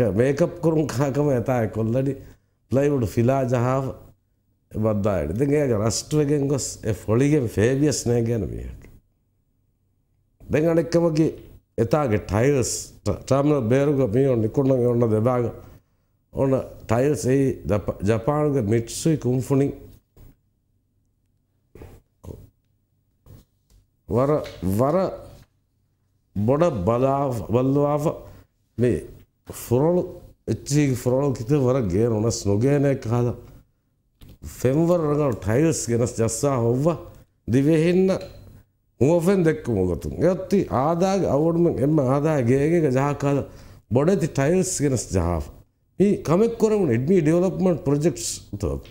Makeup කරුම් කාකම ඇතයි කොල්ලඩි ප්ලයිවුඩ් ෆිලාජහාාව බද්දායට දෙගේ රස්ටුවගෙන් ගොස් ොලිගෙන් ෆේබියස් නෑ ගැනමියට. දෙ අනෙක්කමගේ එතාගේ ටයිල්ස් ටාමල බේරුග මියෝ නිකුණ ඔන්න දෙබාග ඕන ටයිල්ස් ඒ ජපානුග මිට්සුයි කුම්ෆුණින් වර වර බොඩ බලාවල්වාව මේ ෆොරොලු එච්චි ෆොරොලු කිත වර ගේ නොනස් නොගේනය කාද ෆෙම්වරරගල් ටයිස් ගෙනස් ජස්සා හොව්ව දිවෙහෙන්න උමෆෙන් දෙක්ක මොගතුන් යොත්ති ආදාග අවුඩුම එම ආදා ගේගේක ජහකාල බොඩති ටයිල්ස් ගෙනස් ජහාාව. මේ කමෙක් කොරමුණ එඩමි ඩෙවලොප්මන්ට ප්‍රජෙක්්ස් තෝතු